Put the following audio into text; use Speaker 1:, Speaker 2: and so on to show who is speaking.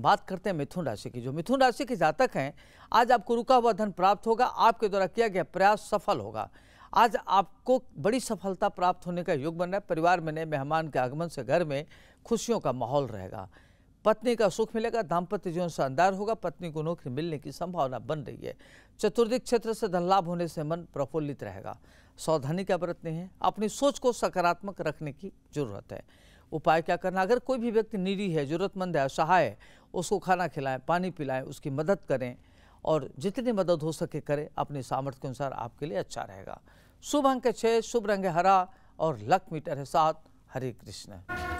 Speaker 1: बात करते हैं मिथुन राशि की जो मिथुन राशि के जातक हैं आज आपको रुका हुआ धन प्राप्त होगा आपके द्वारा किया गया प्रयास सफल होगा आज आपको बड़ी सफलता प्राप्त होने का योग बन रहा है परिवार में नए मेहमान के आगमन से घर में खुशियों का माहौल रहेगा पत्नी का सुख मिलेगा दाम्पत्य जीवन शानदार होगा पत्नी को नौकरी मिलने की संभावना बन रही है चतुर्दिक क्षेत्र से धन लाभ होने से मन प्रफुल्लित रहेगा सावधानी का बरतने हैं अपनी सोच को सकारात्मक रखने की जरूरत है उपाय क्या करना अगर कोई भी व्यक्ति निरी है जरूरतमंद है असहाय है उसको खाना खिलाएं पानी पिलाएं उसकी मदद करें और जितनी मदद हो सके करें अपने सामर्थ्य के अनुसार आपके लिए अच्छा रहेगा शुभ अंक छः शुभ रंग हरा और लक मीटर है सात हरे कृष्ण